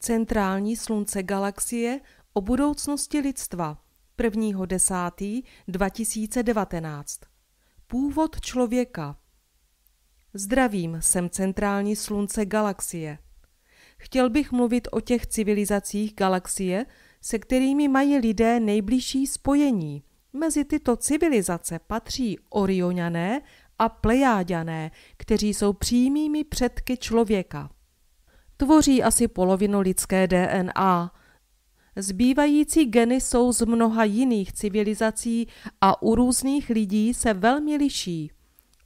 Centrální slunce galaxie o budoucnosti lidstva 1.10.2019. Původ člověka Zdravím, jsem centrální slunce galaxie. Chtěl bych mluvit o těch civilizacích galaxie, se kterými mají lidé nejbližší spojení. Mezi tyto civilizace patří Orionané a Plejáďané, kteří jsou přímými předky člověka tvoří asi polovinu lidské DNA. Zbývající geny jsou z mnoha jiných civilizací a u různých lidí se velmi liší.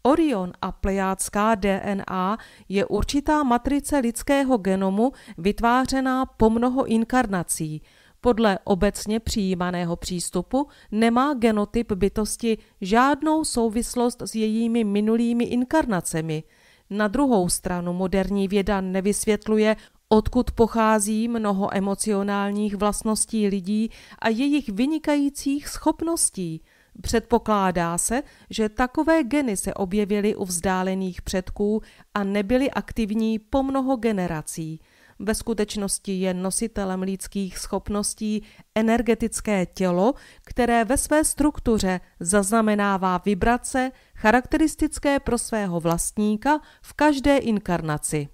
Orion a plejádská DNA je určitá matrice lidského genomu vytvářená po mnoho inkarnací. Podle obecně přijímaného přístupu nemá genotyp bytosti žádnou souvislost s jejími minulými inkarnacemi – na druhou stranu moderní věda nevysvětluje, odkud pochází mnoho emocionálních vlastností lidí a jejich vynikajících schopností. Předpokládá se, že takové geny se objevily u vzdálených předků a nebyly aktivní po mnoho generací ve skutečnosti je nositelem lidských schopností energetické tělo, které ve své struktuře zaznamenává vibrace charakteristické pro svého vlastníka v každé inkarnaci.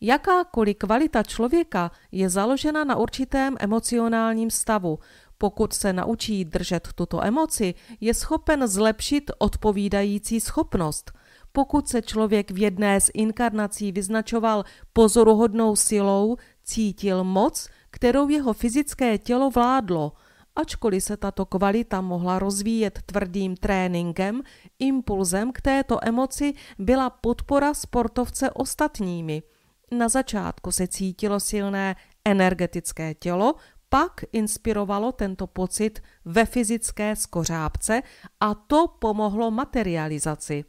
Jakákoliv kvalita člověka je založena na určitém emocionálním stavu. Pokud se naučí držet tuto emoci, je schopen zlepšit odpovídající schopnost – pokud se člověk v jedné z inkarnací vyznačoval pozoruhodnou silou, cítil moc, kterou jeho fyzické tělo vládlo – Ačkoliv se tato kvalita mohla rozvíjet tvrdým tréninkem, impulzem k této emoci byla podpora sportovce ostatními. Na začátku se cítilo silné energetické tělo, pak inspirovalo tento pocit ve fyzické skořápce a to pomohlo materializaci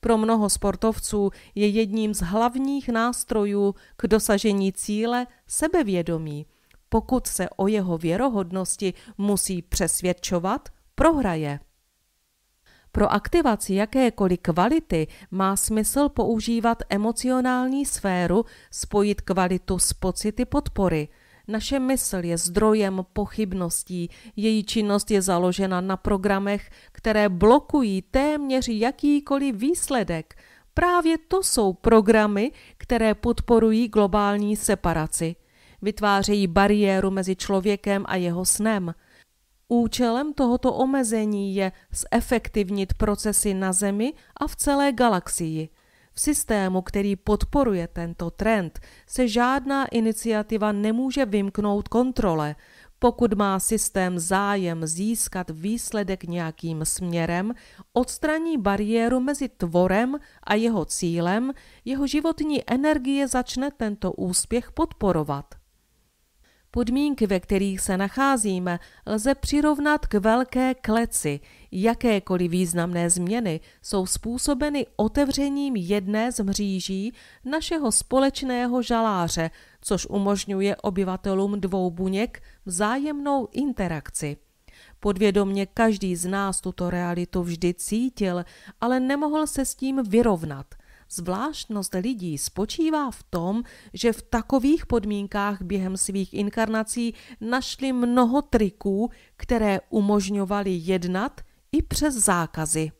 pro mnoho sportovců je jedním z hlavních nástrojů k dosažení cíle sebevědomí. Pokud se o jeho věrohodnosti musí přesvědčovat, prohraje. Pro aktivaci jakékoliv kvality má smysl používat emocionální sféru, spojit kvalitu s pocity podpory – naše mysl je zdrojem pochybností, její činnost je založena na programech, které blokují téměř jakýkoliv výsledek. Právě to jsou programy, které podporují globální separaci. Vytvářejí bariéru mezi člověkem a jeho snem. Účelem tohoto omezení je zefektivnit procesy na Zemi a v celé galaxii – v systému, který podporuje tento trend, se žádná iniciativa nemůže vymknout kontrole, pokud má systém zájem získat výsledek nějakým směrem, odstraní bariéru mezi tvorem a jeho cílem, jeho životní energie začne tento úspěch podporovat. Podmínky, ve kterých se nacházíme, lze přirovnat k velké kleci, Jakékoliv významné změny jsou způsobeny otevřením jedné z mříží našeho společného žaláře, což umožňuje obyvatelům dvou buněk vzájemnou interakci. Podvědomně každý z nás tuto realitu vždy cítil, ale nemohl se s tím vyrovnat. Zvláštnost lidí spočívá v tom, že v takových podmínkách během svých inkarnací našli mnoho triků, které umožňovaly jednat i přes zákazy.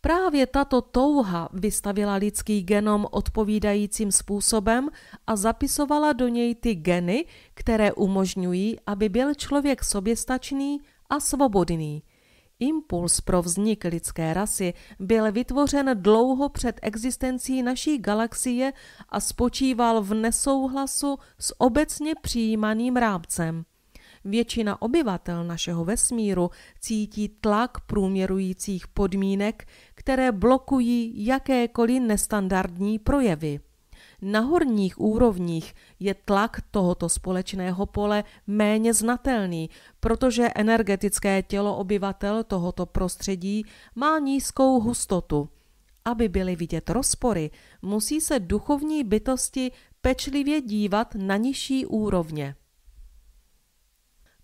Právě tato touha vystavila lidský genom odpovídajícím způsobem a zapisovala do něj ty geny, které umožňují, aby byl člověk soběstačný a svobodný. Impuls pro vznik lidské rasy byl vytvořen dlouho před existencí naší galaxie a spočíval v nesouhlasu s obecně přijímaným rámcem. Většina obyvatel našeho vesmíru cítí tlak průměrujících podmínek, které blokují jakékoliv nestandardní projevy. Na horních úrovních je tlak tohoto společného pole méně znatelný, protože energetické tělo obyvatel tohoto prostředí má nízkou hustotu. Aby byly vidět rozpory, musí se duchovní bytosti pečlivě dívat na nižší úrovně.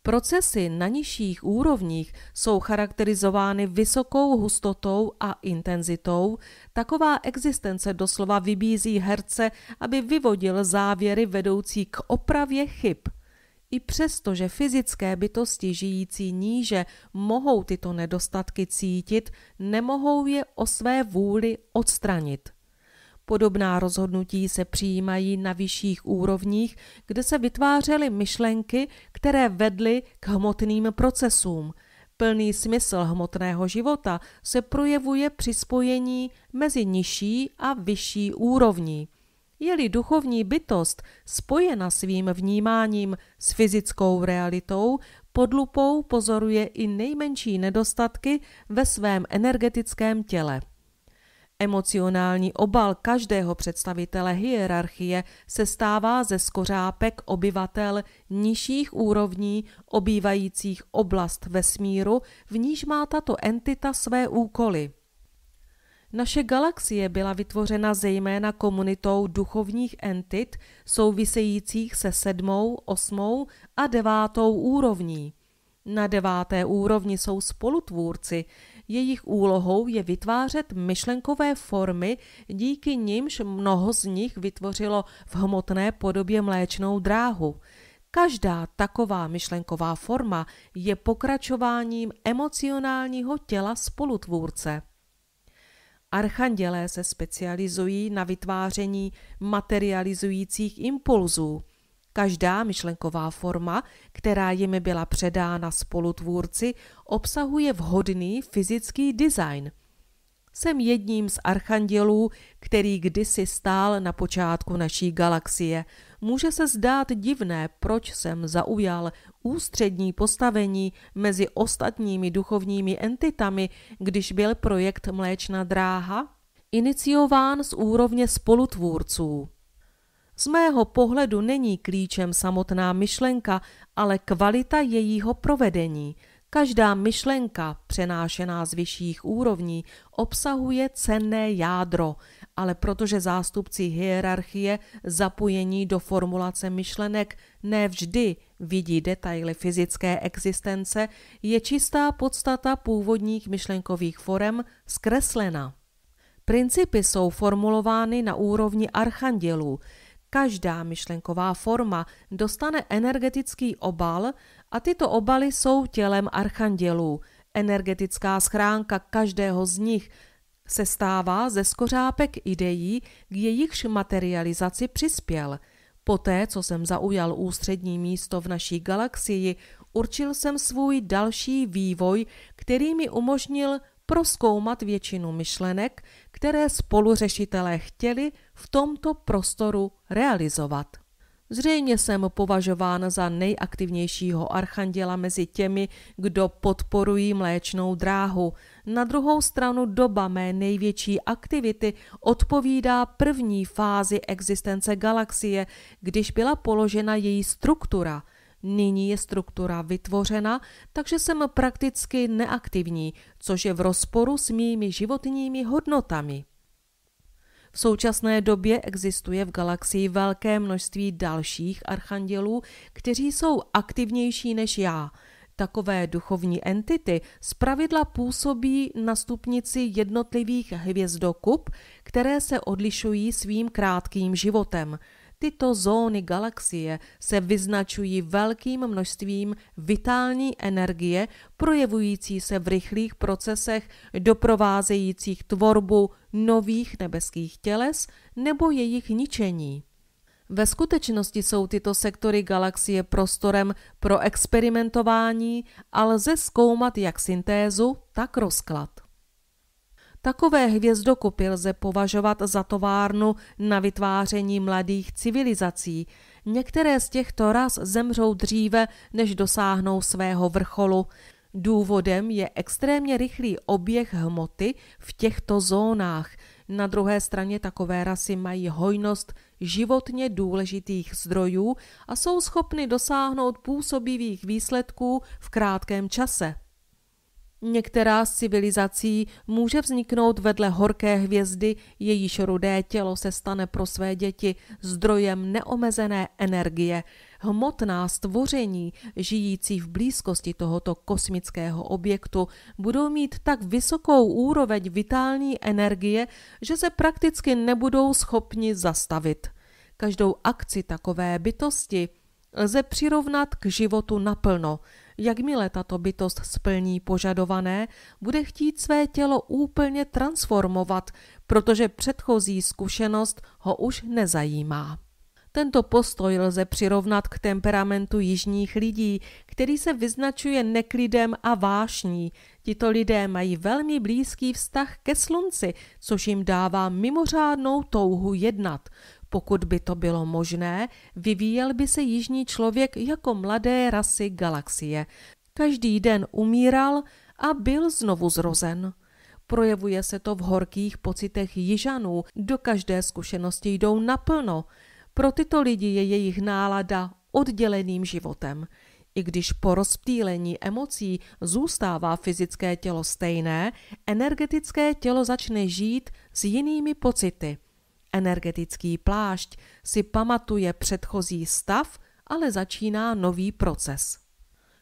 Procesy na nižších úrovních jsou charakterizovány vysokou hustotou a intenzitou. Taková existence doslova vybízí herce, aby vyvodil závěry vedoucí k opravě chyb. I přesto, že fyzické bytosti žijící níže mohou tyto nedostatky cítit, nemohou je o své vůli odstranit. Podobná rozhodnutí se přijímají na vyšších úrovních, kde se vytvářely myšlenky, které vedly k hmotným procesům. Plný smysl hmotného života se projevuje při spojení mezi nižší a vyšší úrovní. Je-li duchovní bytost spojena svým vnímáním s fyzickou realitou, pod lupou pozoruje i nejmenší nedostatky ve svém energetickém těle. Emocionální obal každého představitele hierarchie se stává ze skořápek obyvatel nižších úrovní obývajících oblast vesmíru, v níž má tato entita své úkoly. Naše galaxie byla vytvořena zejména komunitou duchovních entit souvisejících se sedmou, osmou a devátou úrovní. Na deváté úrovni jsou spolutvůrci, jejich úlohou je vytvářet myšlenkové formy, díky nimž mnoho z nich vytvořilo v hmotné podobě mléčnou dráhu. Každá taková myšlenková forma je pokračováním emocionálního těla spolutvůrce. Archandělé se specializují na vytváření materializujících impulzů – Každá myšlenková forma, která jimi byla předána spolutvůrci, obsahuje vhodný fyzický design. Jsem jedním z archandělů, který kdysi stál na počátku naší galaxie. Může se zdát divné, proč jsem zaujal ústřední postavení mezi ostatními duchovními entitami, když byl projekt Mléčna dráha iniciován z úrovně spolutvůrců. Z mého pohledu není klíčem samotná myšlenka, ale kvalita jejího provedení. Každá myšlenka, přenášená z vyšších úrovní, obsahuje cenné jádro, ale protože zástupci hierarchie zapojení do formulace myšlenek nevždy vidí detaily fyzické existence, je čistá podstata původních myšlenkových forem zkreslena. Principy jsou formulovány na úrovni archandělů – Každá myšlenková forma dostane energetický obal a tyto obaly jsou tělem archandělů. Energetická schránka každého z nich se stává ze skořápek ideí, k jejichž materializaci přispěl. Poté, co jsem zaujal ústřední místo v naší galaxii, určil jsem svůj další vývoj, který mi umožnil proskoumat většinu myšlenek, které spoluřešitelé chtěli v tomto prostoru realizovat. Zřejmě jsem považován za nejaktivnějšího archanděla mezi těmi, kdo podporují mléčnou dráhu. Na druhou stranu doba mé největší aktivity odpovídá první fázi existence galaxie, když byla položena její struktura – Nyní je struktura vytvořena, takže jsem prakticky neaktivní, což je v rozporu s mými životními hodnotami. V současné době existuje v galaxii velké množství dalších archandělů, kteří jsou aktivnější než já. Takové duchovní entity zpravidla působí na stupnici jednotlivých hvězdokup, které se odlišují svým krátkým životem – Tyto zóny galaxie se vyznačují velkým množstvím vitální energie, projevující se v rychlých procesech doprovázejících tvorbu nových nebeských těles nebo jejich ničení. Ve skutečnosti jsou tyto sektory galaxie prostorem pro experimentování a lze zkoumat jak syntézu, tak rozklad. Takové hvězdokupy lze považovat za továrnu na vytváření mladých civilizací. Některé z těchto ras zemřou dříve, než dosáhnou svého vrcholu. Důvodem je extrémně rychlý oběh hmoty v těchto zónách. Na druhé straně takové rasy mají hojnost životně důležitých zdrojů a jsou schopny dosáhnout působivých výsledků v krátkém čase. Některá z civilizací může vzniknout vedle horké hvězdy, jejíž rudé tělo se stane pro své děti zdrojem neomezené energie. Hmotná stvoření, žijící v blízkosti tohoto kosmického objektu, budou mít tak vysokou úroveň vitální energie, že se prakticky nebudou schopni zastavit. Každou akci takové bytosti lze přirovnat k životu naplno – Jakmile tato bytost splní požadované, bude chtít své tělo úplně transformovat, protože předchozí zkušenost ho už nezajímá. Tento postoj lze přirovnat k temperamentu jižních lidí, který se vyznačuje neklidem a vášní. Tito lidé mají velmi blízký vztah ke slunci, což jim dává mimořádnou touhu jednat. Pokud by to bylo možné, vyvíjel by se jižní člověk jako mladé rasy galaxie. Každý den umíral a byl znovu zrozen. Projevuje se to v horkých pocitech jižanů, do každé zkušenosti jdou naplno. Pro tyto lidi je jejich nálada odděleným životem. I když po rozptýlení emocí zůstává fyzické tělo stejné, energetické tělo začne žít s jinými pocity – energetický plášť si pamatuje předchozí stav, ale začíná nový proces.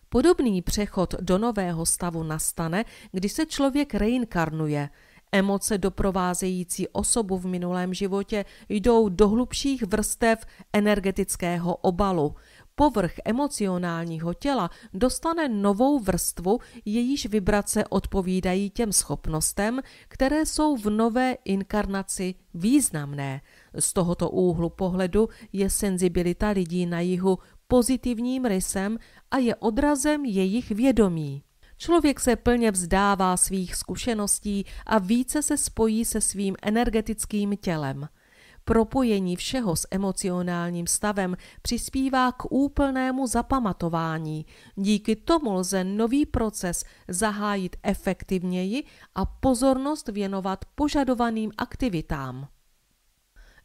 Podobný přechod do nového stavu nastane, když se člověk reinkarnuje. Emoce doprovázející osobu v minulém životě jdou do hlubších vrstev energetického obalu – Povrch emocionálního těla dostane novou vrstvu, jejíž vibrace odpovídají těm schopnostem, které jsou v nové inkarnaci významné. Z tohoto úhlu pohledu je senzibilita lidí na jihu pozitivním rysem a je odrazem jejich vědomí. Člověk se plně vzdává svých zkušeností a více se spojí se svým energetickým tělem. Propojení všeho s emocionálním stavem přispívá k úplnému zapamatování. Díky tomu lze nový proces zahájit efektivněji a pozornost věnovat požadovaným aktivitám.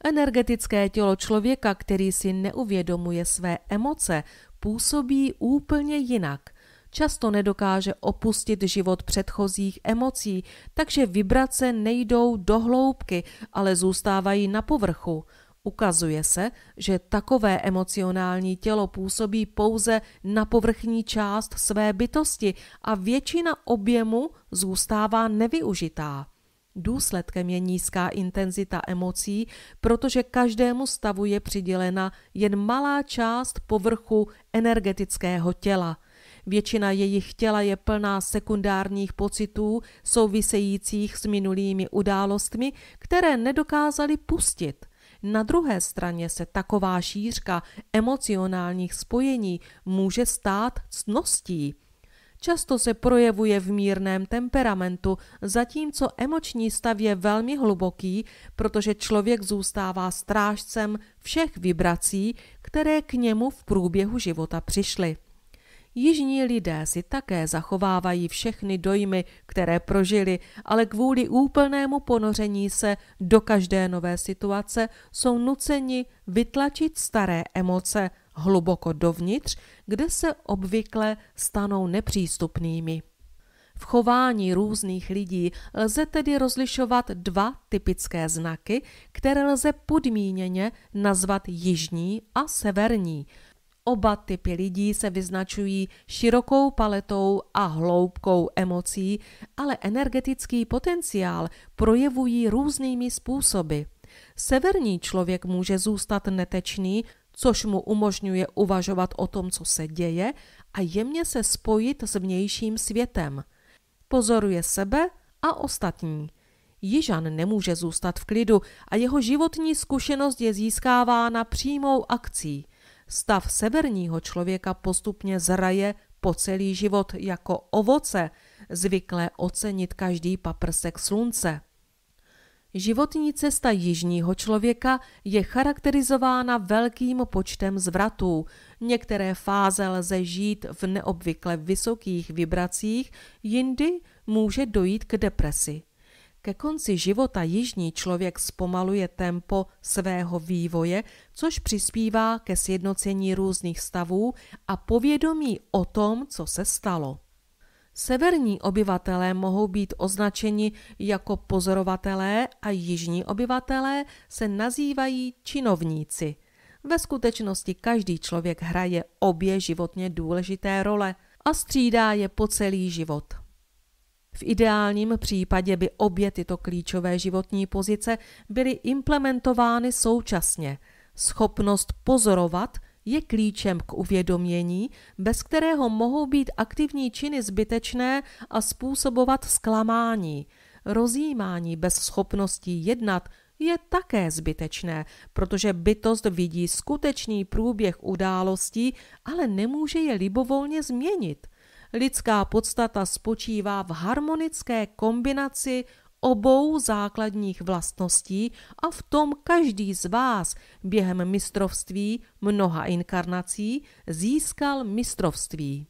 Energetické tělo člověka, který si neuvědomuje své emoce, působí úplně jinak – často nedokáže opustit život předchozích emocí, takže vibrace nejdou do hloubky, ale zůstávají na povrchu. Ukazuje se, že takové emocionální tělo působí pouze na povrchní část své bytosti a většina objemu zůstává nevyužitá. Důsledkem je nízká intenzita emocí, protože každému stavu je přidělena jen malá část povrchu energetického těla. Většina jejich těla je plná sekundárních pocitů souvisejících s minulými událostmi, které nedokázali pustit. Na druhé straně se taková šířka emocionálních spojení může stát cností. Často se projevuje v mírném temperamentu, zatímco emoční stav je velmi hluboký, protože člověk zůstává strážcem všech vibrací, které k němu v průběhu života přišly. Jižní lidé si také zachovávají všechny dojmy, které prožili, ale kvůli úplnému ponoření se do každé nové situace jsou nuceni vytlačit staré emoce hluboko dovnitř, kde se obvykle stanou nepřístupnými. V chování různých lidí lze tedy rozlišovat dva typické znaky, které lze podmíněně nazvat jižní a severní – Oba typy lidí se vyznačují širokou paletou a hloubkou emocí, ale energetický potenciál projevují různými způsoby. Severní člověk může zůstat netečný, což mu umožňuje uvažovat o tom, co se děje, a jemně se spojit s vnějším světem. Pozoruje sebe a ostatní. Jižan nemůže zůstat v klidu a jeho životní zkušenost je získávána přímou akcí. Stav severního člověka postupně zraje po celý život jako ovoce, zvyklé ocenit každý paprsek slunce. Životní cesta jižního člověka je charakterizována velkým počtem zvratů. Některé fáze lze žít v neobvykle vysokých vibracích, jindy může dojít k depresi. Ke konci života jižní člověk zpomaluje tempo svého vývoje, což přispívá ke sjednocení různých stavů a povědomí o tom, co se stalo. Severní obyvatelé mohou být označeni jako pozorovatelé a jižní obyvatelé se nazývají činovníci. Ve skutečnosti každý člověk hraje obě životně důležité role a střídá je po celý život. V ideálním případě by obě tyto klíčové životní pozice byly implementovány současně. Schopnost pozorovat je klíčem k uvědomění, bez kterého mohou být aktivní činy zbytečné a způsobovat zklamání. Rozjímání bez schopnosti jednat je také zbytečné, protože bytost vidí skutečný průběh událostí, ale nemůže je libovolně změnit lidská podstata spočívá v harmonické kombinaci obou základních vlastností a v tom každý z vás během mistrovství mnoha inkarnací získal mistrovství.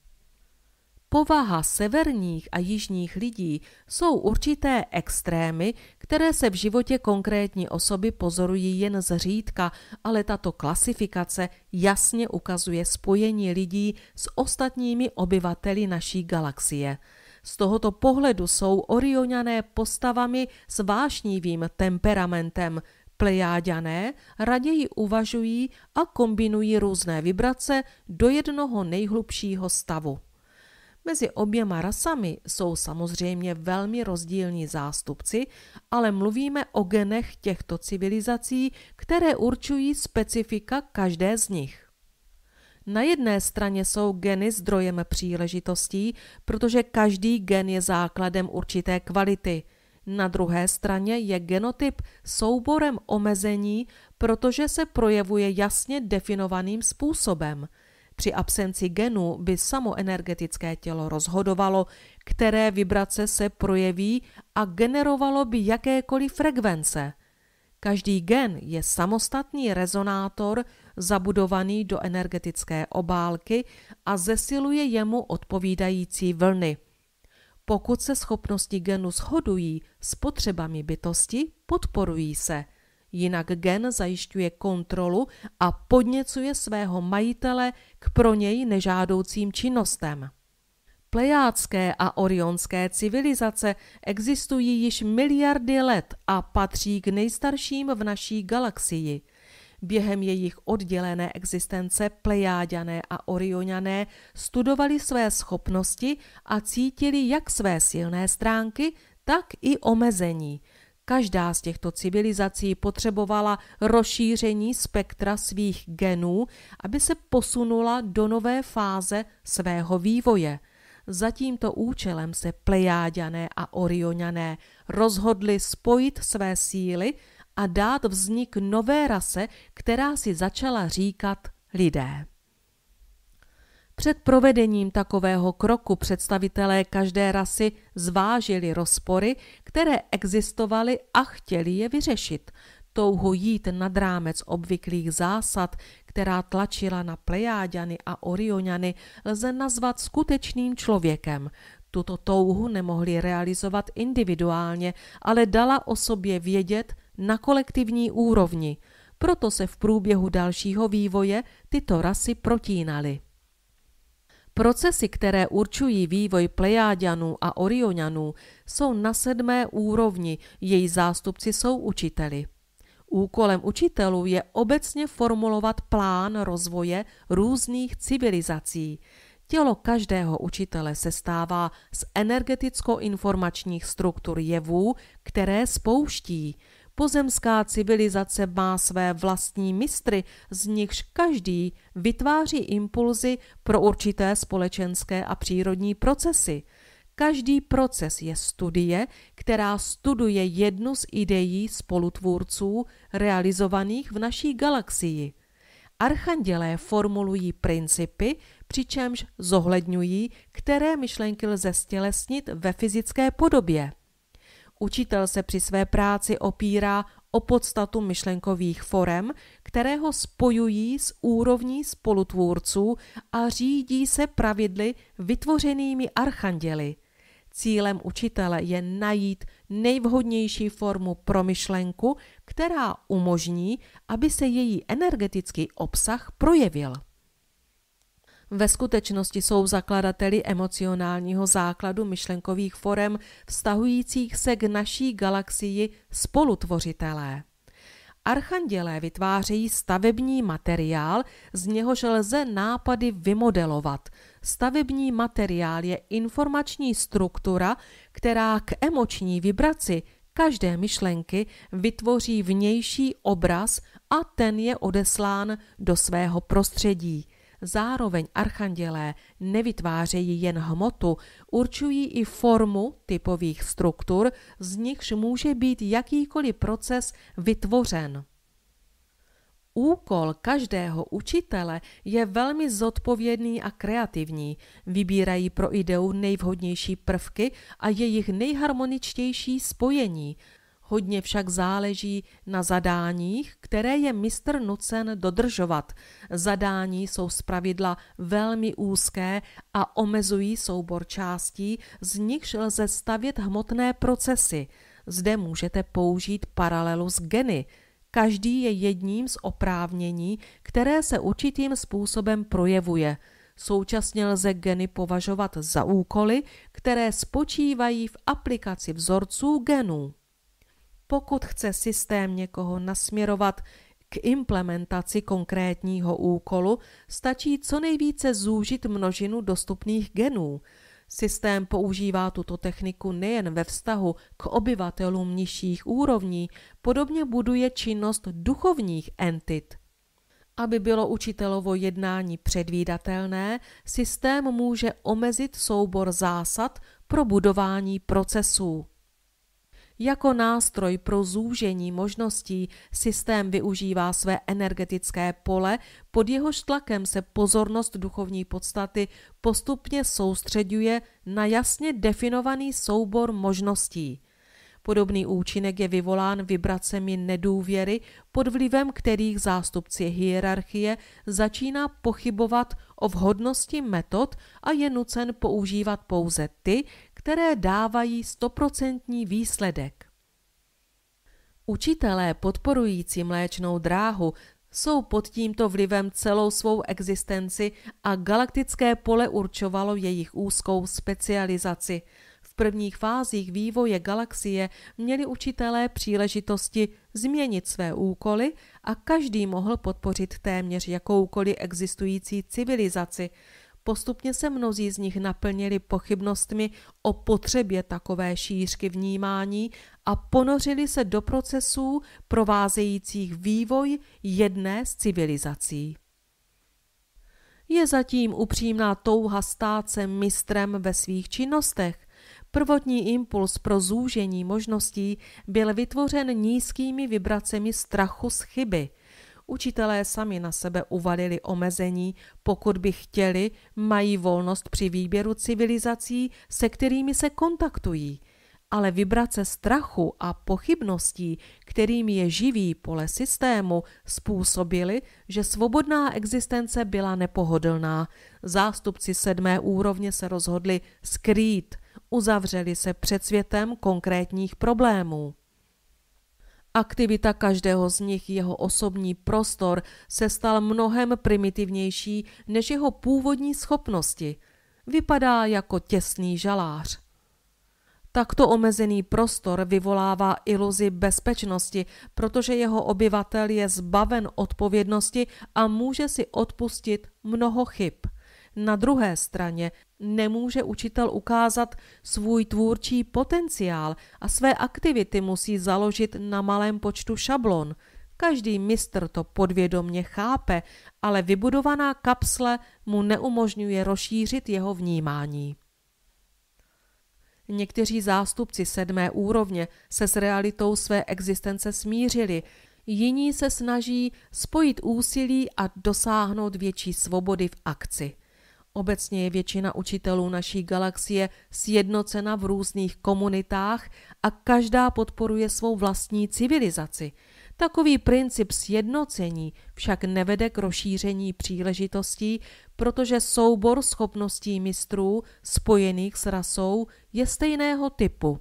Povaha severních a jižních lidí jsou určité extrémy, které se v životě konkrétní osoby pozorují jen zřídka, ale tato klasifikace jasně ukazuje spojení lidí s ostatními obyvateli naší galaxie. Z tohoto pohledu jsou orioňané postavami s vášnivým temperamentem, Plejáďané raději uvažují a kombinují různé vibrace do jednoho nejhlubšího stavu. Mezi oběma rasami jsou samozřejmě velmi rozdílní zástupci, ale mluvíme o genech těchto civilizací, které určují specifika každé z nich. Na jedné straně jsou geny zdrojem příležitostí, protože každý gen je základem určité kvality. Na druhé straně je genotyp souborem omezení, protože se projevuje jasně definovaným způsobem – při absenci genu by samoenergetické tělo rozhodovalo, které vibrace se projeví a generovalo by jakékoliv frekvence. Každý gen je samostatný rezonátor zabudovaný do energetické obálky a zesiluje jemu odpovídající vlny. Pokud se schopnosti genu shodují s potřebami bytosti, podporují se – jinak gen zajišťuje kontrolu a podněcuje svého majitele k pro něj nežádoucím činnostem. Plejácké a orionské civilizace existují již miliardy let a patří k nejstarším v naší galaxii. Během jejich oddělené existence plejáďané a orioňané studovali své schopnosti a cítili jak své silné stránky, tak i omezení – Každá z těchto civilizací potřebovala rozšíření spektra svých genů, aby se posunula do nové fáze svého vývoje. Za tímto účelem se plejáďané a orioňané rozhodli spojit své síly a dát vznik nové rase, která si začala říkat lidé. Před provedením takového kroku představitelé každé rasy zvážili rozpory, které existovaly a chtěli je vyřešit. Touhu jít nad rámec obvyklých zásad, která tlačila na Plejáďany a Orioňany, lze nazvat skutečným člověkem. Tuto touhu nemohli realizovat individuálně, ale dala o sobě vědět na kolektivní úrovni. Proto se v průběhu dalšího vývoje tyto rasy protínaly. Procesy, které určují vývoj Plejáďanů a orionianů, jsou na sedmé úrovni, její zástupci jsou učiteli. Úkolem učitelů je obecně formulovat plán rozvoje různých civilizací. Tělo každého učitele se stává z energeticko-informačních struktur jevů, které spouští – Pozemská civilizace má své vlastní mistry, z nichž každý vytváří impulzy pro určité společenské a přírodní procesy. Každý proces je studie, která studuje jednu z ideí spolutvůrců realizovaných v naší galaxii. Archandělé formulují principy, přičemž zohledňují, které myšlenky lze stělesnit ve fyzické podobě. Učitel se při své práci opírá o podstatu myšlenkových forem, které ho spojují s úrovní spolutvůrců a řídí se pravidly vytvořenými archanděly. Cílem učitele je najít nejvhodnější formu pro myšlenku, která umožní, aby se její energetický obsah projevil. Ve skutečnosti jsou zakladateli emocionálního základu myšlenkových forem vztahujících se k naší galaxii spolutvořitelé. Archandělé vytvářejí stavební materiál, z něhož lze nápady vymodelovat. Stavební materiál je informační struktura, která k emoční vibraci každé myšlenky vytvoří vnější obraz a ten je odeslán do svého prostředí. Zároveň archandělé nevytvářejí jen hmotu, určují i formu typových struktur, z nichž může být jakýkoliv proces vytvořen. Úkol každého učitele je velmi zodpovědný a kreativní. Vybírají pro ideu nejvhodnější prvky a jejich nejharmoničtější spojení. Hodně však záleží na zadáních, které je mistr nucen dodržovat. Zadání jsou zpravidla velmi úzké a omezují soubor částí, z nichž lze stavět hmotné procesy. Zde můžete použít paralelu s geny. Každý je jedním z oprávnění, které se určitým způsobem projevuje. Současně lze geny považovat za úkoly, které spočívají v aplikaci vzorců genů pokud chce systém někoho nasměrovat k implementaci konkrétního úkolu, stačí co nejvíce zúžit množinu dostupných genů. Systém používá tuto techniku nejen ve vztahu k obyvatelům nižších úrovní, podobně buduje činnost duchovních entit. Aby bylo učitelovo jednání předvídatelné, systém může omezit soubor zásad pro budování procesů. Jako nástroj pro zúžení možností systém využívá své energetické pole, pod jehož tlakem se pozornost duchovní podstaty postupně soustředuje na jasně definovaný soubor možností. Podobný účinek je vyvolán vibracemi nedůvěry, pod vlivem kterých zástupci hierarchie začíná pochybovat o vhodnosti metod a je nucen používat pouze ty, které dávají stoprocentní výsledek. Učitelé podporující mléčnou dráhu jsou pod tímto vlivem celou svou existenci a galaktické pole určovalo jejich úzkou specializaci. V prvních fázích vývoje galaxie měli učitelé příležitosti změnit své úkoly a každý mohl podpořit téměř jakoukoliv existující civilizaci – Postupně se mnozí z nich naplnili pochybnostmi o potřebě takové šířky vnímání a ponořili se do procesů provázejících vývoj jedné z civilizací. Je zatím upřímná touha stát se mistrem ve svých činnostech, Prvotní impuls pro zúžení možností byl vytvořen nízkými vibracemi strachu z chyby – Učitelé sami na sebe uvalili omezení, pokud by chtěli, mají volnost při výběru civilizací, se kterými se kontaktují. Ale vibrace strachu a pochybností, kterým je živý pole systému, způsobily, že svobodná existence byla nepohodlná. Zástupci sedmé úrovně se rozhodli skrýt, uzavřeli se před světem konkrétních problémů. Aktivita každého z nich, jeho osobní prostor, se stal mnohem primitivnější než jeho původní schopnosti. Vypadá jako těsný žalář. Takto omezený prostor vyvolává iluzi bezpečnosti, protože jeho obyvatel je zbaven odpovědnosti a může si odpustit mnoho chyb. Na druhé straně nemůže učitel ukázat svůj tvůrčí potenciál a své aktivity musí založit na malém počtu šablon. Každý mistr to podvědomně chápe, ale vybudovaná kapsle mu neumožňuje rozšířit jeho vnímání. Někteří zástupci sedmé úrovně se s realitou své existence smířili, jiní se snaží spojit úsilí a dosáhnout větší svobody v akci. Obecně je většina učitelů naší galaxie sjednocena v různých komunitách a každá podporuje svou vlastní civilizaci. Takový princip sjednocení však nevede k rozšíření příležitostí, protože soubor schopností mistrů spojených s rasou je stejného typu.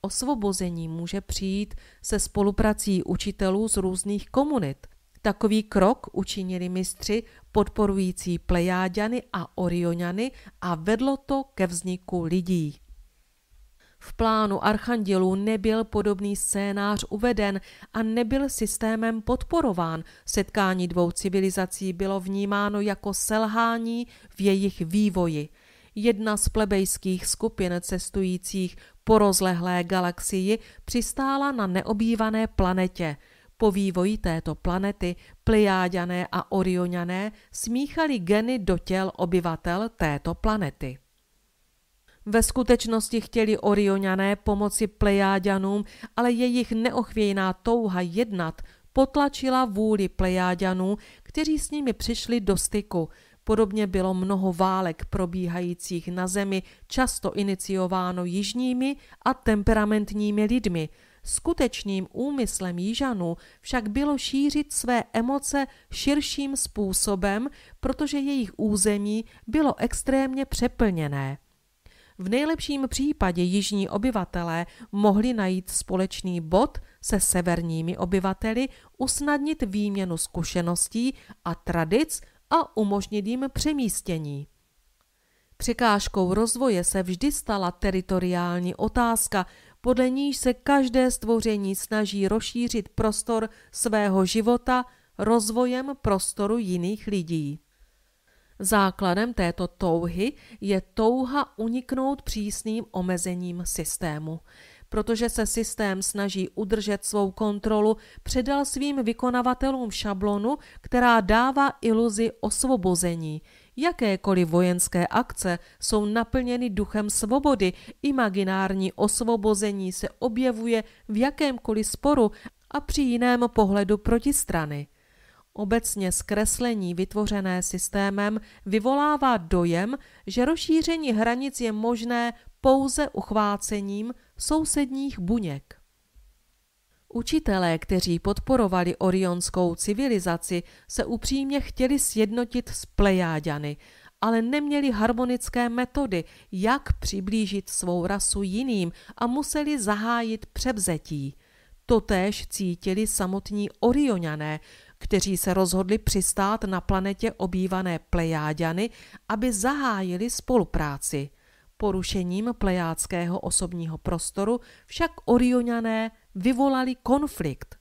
Osvobození může přijít se spoluprací učitelů z různých komunit – Takový krok učinili mistři podporující Plejáďany a Orioňany a vedlo to ke vzniku lidí. V plánu archandělů nebyl podobný scénář uveden a nebyl systémem podporován. Setkání dvou civilizací bylo vnímáno jako selhání v jejich vývoji. Jedna z plebejských skupin cestujících po rozlehlé galaxii přistála na neobývané planetě – po vývoji této planety Plejáďané a Orioňané smíchali geny do těl obyvatel této planety. Ve skutečnosti chtěli Orioňané pomoci Plejáďanům, ale jejich neochvějná touha jednat potlačila vůli Plejáďanů, kteří s nimi přišli do styku. Podobně bylo mnoho válek probíhajících na Zemi často iniciováno jižními a temperamentními lidmi – Skutečným úmyslem Jižanů však bylo šířit své emoce širším způsobem, protože jejich území bylo extrémně přeplněné. V nejlepším případě jižní obyvatelé mohli najít společný bod se severními obyvateli, usnadnit výměnu zkušeností a tradic a umožnit jim přemístění. Překážkou rozvoje se vždy stala teritoriální otázka, podle níž se každé stvoření snaží rozšířit prostor svého života rozvojem prostoru jiných lidí. Základem této touhy je touha uniknout přísným omezením systému. Protože se systém snaží udržet svou kontrolu, předal svým vykonavatelům šablonu, která dává iluzi osvobození – Jakékoliv vojenské akce jsou naplněny duchem svobody, imaginární osvobození se objevuje v jakémkoliv sporu a při jiném pohledu protistrany. Obecně zkreslení vytvořené systémem vyvolává dojem, že rozšíření hranic je možné pouze uchvácením sousedních buněk. Učitelé, kteří podporovali orionskou civilizaci, se upřímně chtěli sjednotit s plejáďany, ale neměli harmonické metody, jak přiblížit svou rasu jiným a museli zahájit převzetí. Totéž cítili samotní orioňané, kteří se rozhodli přistát na planetě obývané plejáďany, aby zahájili spolupráci. Porušením plejádského osobního prostoru však orioňané vyvolali konflikt.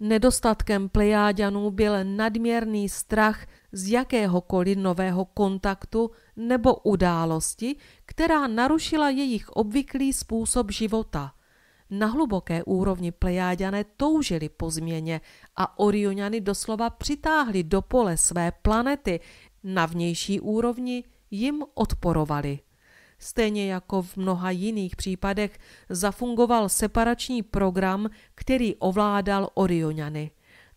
Nedostatkem plejáďanů byl nadměrný strach z jakéhokoliv nového kontaktu nebo události, která narušila jejich obvyklý způsob života. Na hluboké úrovni plejáďané toužili po změně a Orioniany doslova přitáhli do pole své planety, na vnější úrovni jim odporovali. Stejně jako v mnoha jiných případech zafungoval separační program, který ovládal Orioňany.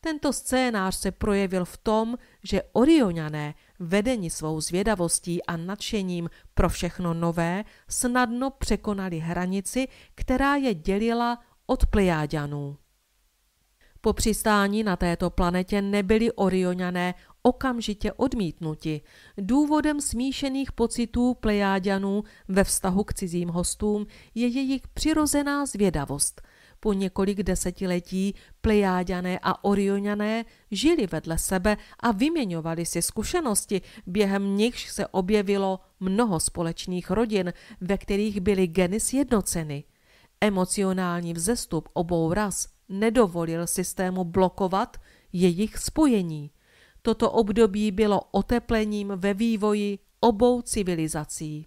Tento scénář se projevil v tom, že Orioňané, vedeni svou zvědavostí a nadšením pro všechno nové, snadno překonali hranici, která je dělila od Plejáďanů. Po přistání na této planetě nebyli Orioňané okamžitě odmítnuti. Důvodem smíšených pocitů plejáďanů ve vztahu k cizím hostům je jejich přirozená zvědavost. Po několik desetiletí plejáďané a orioňané žili vedle sebe a vyměňovali si zkušenosti, během nichž se objevilo mnoho společných rodin, ve kterých byly geny sjednoceny. Emocionální vzestup obou ras nedovolil systému blokovat jejich spojení. Toto období bylo oteplením ve vývoji obou civilizací.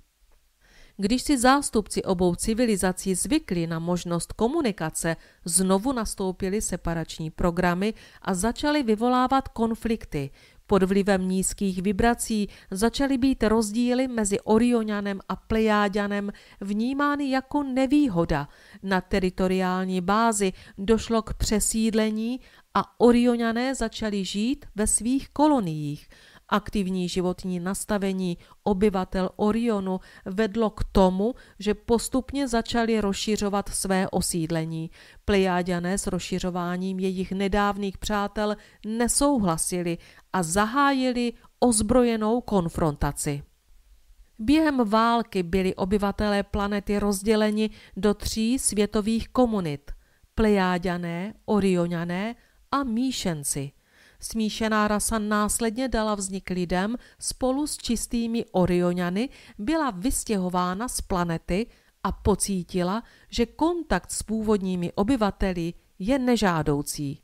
Když si zástupci obou civilizací zvykli na možnost komunikace, znovu nastoupily separační programy a začaly vyvolávat konflikty, pod vlivem nízkých vibrací začaly být rozdíly mezi Orionianem a Plejáďanem vnímány jako nevýhoda. Na teritoriální bázi došlo k přesídlení a Orioniané začali žít ve svých koloniích. Aktivní životní nastavení obyvatel Orionu vedlo k tomu, že postupně začali rozšiřovat své osídlení. Plejáďané s rozšiřováním jejich nedávných přátel nesouhlasili a zahájili ozbrojenou konfrontaci. Během války byli obyvatelé planety rozděleni do tří světových komunit – Plejáďané, Orioňané a Míšenci. Smíšená rasa následně dala vznik lidem spolu s čistými Orioňany, byla vystěhována z planety a pocítila, že kontakt s původními obyvateli je nežádoucí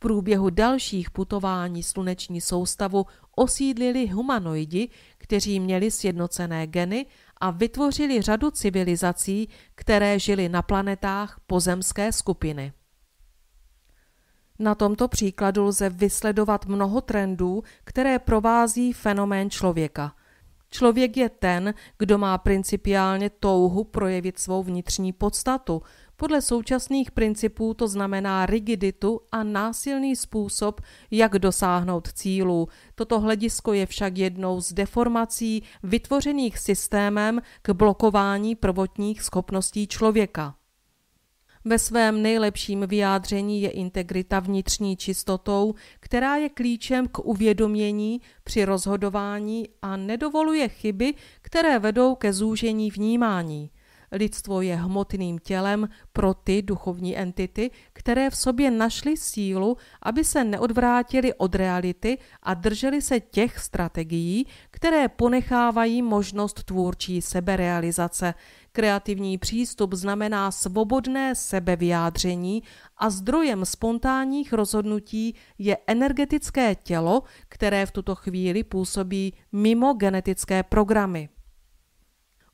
průběhu dalších putování sluneční soustavu osídlili humanoidi, kteří měli sjednocené geny a vytvořili řadu civilizací, které žily na planetách pozemské skupiny. Na tomto příkladu lze vysledovat mnoho trendů, které provází fenomén člověka. Člověk je ten, kdo má principiálně touhu projevit svou vnitřní podstatu, podle současných principů to znamená rigiditu a násilný způsob, jak dosáhnout cílů. Toto hledisko je však jednou z deformací vytvořených systémem k blokování prvotních schopností člověka. Ve svém nejlepším vyjádření je integrita vnitřní čistotou, která je klíčem k uvědomění při rozhodování a nedovoluje chyby, které vedou ke zúžení vnímání. Lidstvo je hmotným tělem pro ty duchovní entity, které v sobě našly sílu, aby se neodvrátili od reality a drželi se těch strategií, které ponechávají možnost tvůrčí seberealizace. Kreativní přístup znamená svobodné sebevyjádření a zdrojem spontánních rozhodnutí je energetické tělo, které v tuto chvíli působí mimo genetické programy.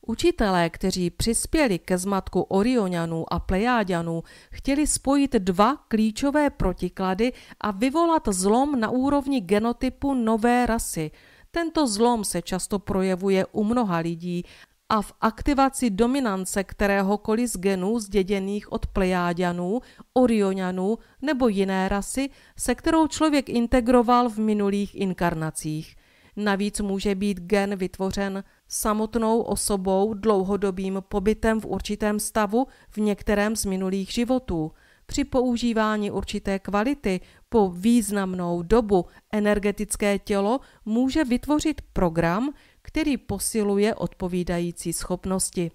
Učitelé, kteří přispěli ke zmatku Orionianů a Plejáďanů, chtěli spojit dva klíčové protiklady a vyvolat zlom na úrovni genotypu nové rasy. Tento zlom se často projevuje u mnoha lidí a v aktivaci dominance kteréhokoliv z genů zděděných od plejáďanů, Orionianů nebo jiné rasy, se kterou člověk integroval v minulých inkarnacích. Navíc může být gen vytvořen samotnou osobou dlouhodobým pobytem v určitém stavu v některém z minulých životů. Při používání určité kvality po významnou dobu energetické tělo může vytvořit program, který posiluje odpovídající schopnosti.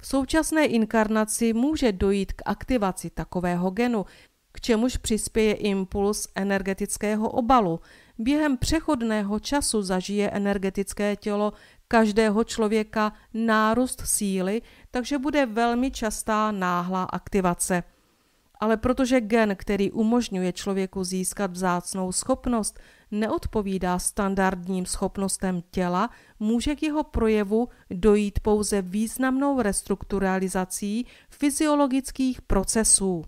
V současné inkarnaci může dojít k aktivaci takového genu, k čemuž přispěje impuls energetického obalu. Během přechodného času zažije energetické tělo každého člověka nárůst síly, takže bude velmi častá náhlá aktivace. Ale protože gen, který umožňuje člověku získat vzácnou schopnost, neodpovídá standardním schopnostem těla, může k jeho projevu dojít pouze významnou restrukturalizací fyziologických procesů.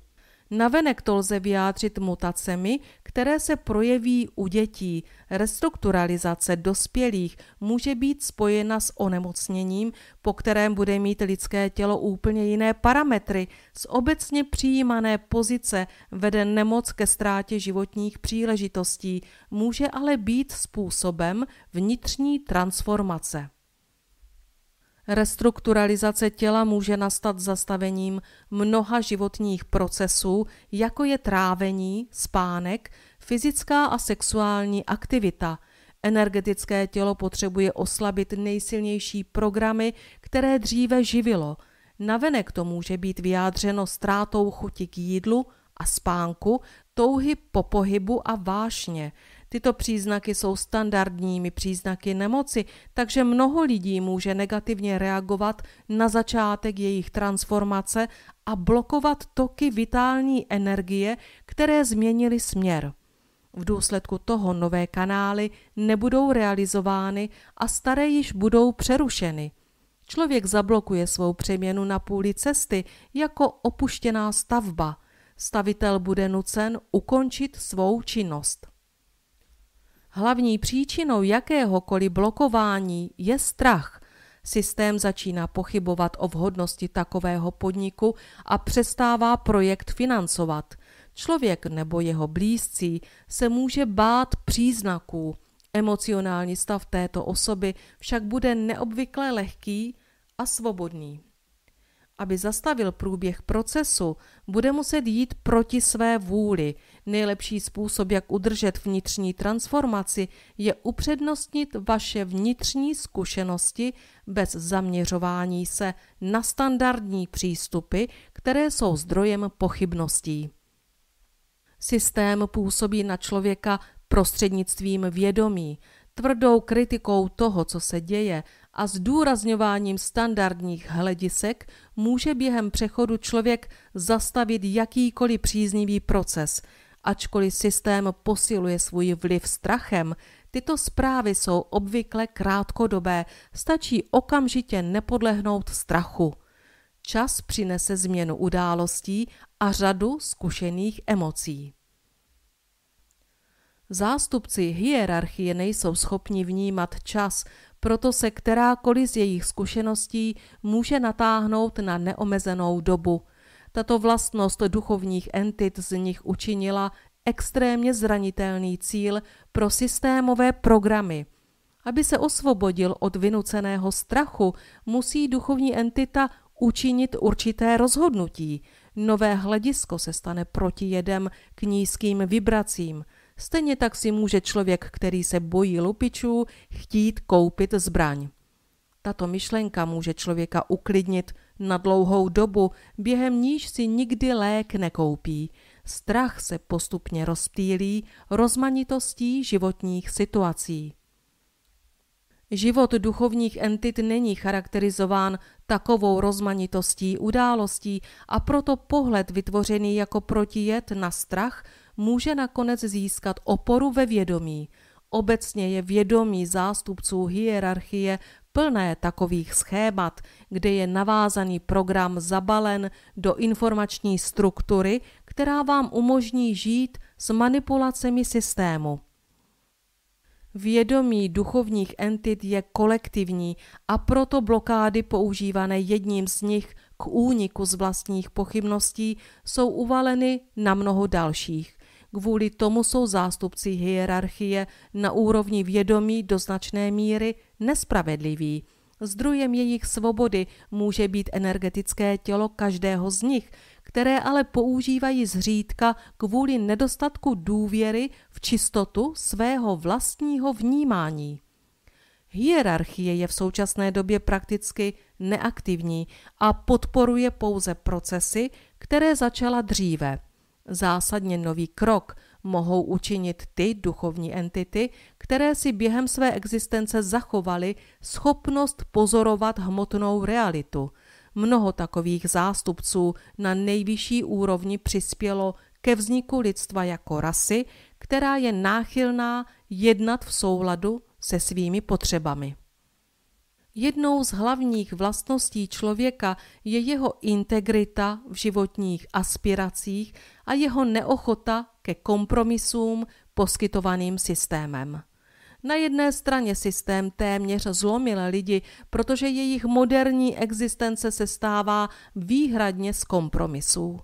Navenek to lze vyjádřit mutacemi, které se projeví u dětí. Restrukturalizace dospělých může být spojena s onemocněním, po kterém bude mít lidské tělo úplně jiné parametry. Z obecně přijímané pozice vede nemoc ke ztrátě životních příležitostí, může ale být způsobem vnitřní transformace. Restrukturalizace těla může nastat zastavením mnoha životních procesů, jako je trávení, spánek, fyzická a sexuální aktivita. Energetické tělo potřebuje oslabit nejsilnější programy, které dříve živilo. Navenek to může být vyjádřeno ztrátou chuti k jídlu a spánku, touhy po pohybu a vášně – Tyto příznaky jsou standardními příznaky nemoci, takže mnoho lidí může negativně reagovat na začátek jejich transformace a blokovat toky vitální energie, které změnily směr. V důsledku toho nové kanály nebudou realizovány a staré již budou přerušeny. Člověk zablokuje svou přeměnu na půli cesty jako opuštěná stavba. Stavitel bude nucen ukončit svou činnost. Hlavní příčinou jakéhokoliv blokování je strach. Systém začíná pochybovat o vhodnosti takového podniku a přestává projekt financovat. Člověk nebo jeho blízcí se může bát příznaků. Emocionální stav této osoby však bude neobvykle lehký a svobodný aby zastavil průběh procesu, bude muset jít proti své vůli. Nejlepší způsob, jak udržet vnitřní transformaci, je upřednostnit vaše vnitřní zkušenosti bez zaměřování se na standardní přístupy, které jsou zdrojem pochybností. Systém působí na člověka prostřednictvím vědomí, tvrdou kritikou toho, co se děje, a zdůrazňováním standardních hledisek může během přechodu člověk zastavit jakýkoliv příznivý proces. Ačkoliv systém posiluje svůj vliv strachem, tyto zprávy jsou obvykle krátkodobé, stačí okamžitě nepodlehnout strachu. Čas přinese změnu událostí a řadu zkušených emocí. Zástupci hierarchie nejsou schopni vnímat čas, proto se kterákoliv z jejich zkušeností může natáhnout na neomezenou dobu. Tato vlastnost duchovních entit z nich učinila extrémně zranitelný cíl pro systémové programy. Aby se osvobodil od vynuceného strachu, musí duchovní entita učinit určité rozhodnutí. Nové hledisko se stane protijedem k nízkým vibracím – Stejně tak si může člověk, který se bojí lupičů, chtít koupit zbraň. Tato myšlenka může člověka uklidnit na dlouhou dobu, během níž si nikdy lék nekoupí. Strach se postupně rozptýlí rozmanitostí životních situací. Život duchovních entit není charakterizován takovou rozmanitostí událostí a proto pohled vytvořený jako protijet na strach může nakonec získat oporu ve vědomí. Obecně je vědomí zástupců hierarchie plné takových schémat, kde je navázaný program zabalen do informační struktury, která vám umožní žít s manipulacemi systému. Vědomí duchovních entit je kolektivní a proto blokády používané jedním z nich k úniku z vlastních pochybností jsou uvaleny na mnoho dalších. Kvůli tomu jsou zástupci hierarchie na úrovni vědomí do značné míry nespravedliví. Zdrojem jejich svobody může být energetické tělo každého z nich, které ale používají zřídka kvůli nedostatku důvěry v čistotu svého vlastního vnímání. Hierarchie je v současné době prakticky neaktivní a podporuje pouze procesy, které začala dříve – Zásadně nový krok mohou učinit ty duchovní entity, které si během své existence zachovaly schopnost pozorovat hmotnou realitu. Mnoho takových zástupců na nejvyšší úrovni přispělo ke vzniku lidstva jako rasy, která je náchylná jednat v souladu se svými potřebami. Jednou z hlavních vlastností člověka je jeho integrita v životních aspiracích a jeho neochota ke kompromisům poskytovaným systémem. Na jedné straně systém téměř zlomil lidi, protože jejich moderní existence se stává výhradně z kompromisů.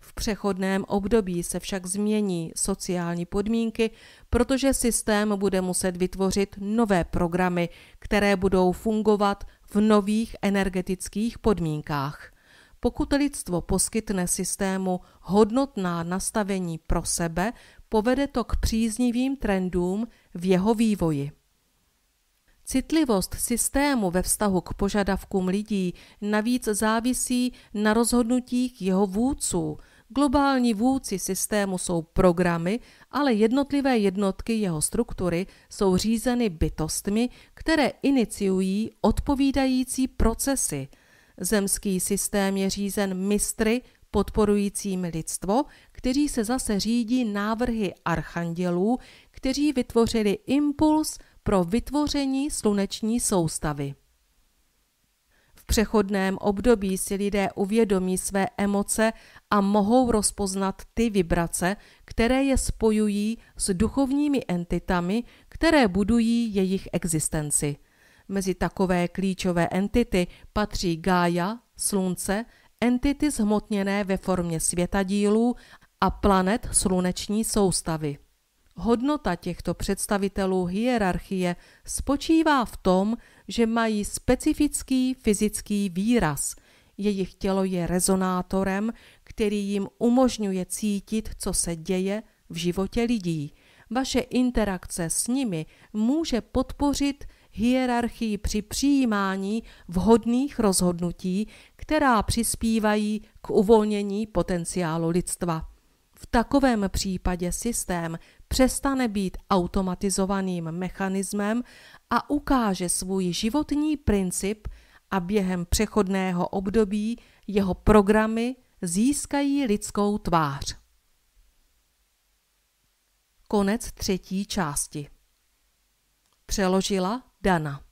V přechodném období se však změní sociální podmínky, protože systém bude muset vytvořit nové programy, které budou fungovat v nových energetických podmínkách. Pokud lidstvo poskytne systému hodnotná nastavení pro sebe, povede to k příznivým trendům v jeho vývoji. Citlivost systému ve vztahu k požadavkům lidí navíc závisí na rozhodnutích jeho vůdců. Globální vůdci systému jsou programy, ale jednotlivé jednotky jeho struktury jsou řízeny bytostmi, které iniciují odpovídající procesy – Zemský systém je řízen mistry podporujícími lidstvo, kteří se zase řídí návrhy archandělů, kteří vytvořili impuls pro vytvoření sluneční soustavy. V přechodném období si lidé uvědomí své emoce a mohou rozpoznat ty vibrace, které je spojují s duchovními entitami, které budují jejich existenci – Mezi takové klíčové entity patří Gaia, Slunce, entity zhmotněné ve formě světadílů a planet sluneční soustavy. Hodnota těchto představitelů hierarchie spočívá v tom, že mají specifický fyzický výraz. Jejich tělo je rezonátorem, který jim umožňuje cítit, co se děje v životě lidí. Vaše interakce s nimi může podpořit hierarchii při přijímání vhodných rozhodnutí, která přispívají k uvolnění potenciálu lidstva. V takovém případě systém přestane být automatizovaným mechanismem a ukáže svůj životní princip a během přechodného období jeho programy získají lidskou tvář. Konec třetí části. Přeložila Berna.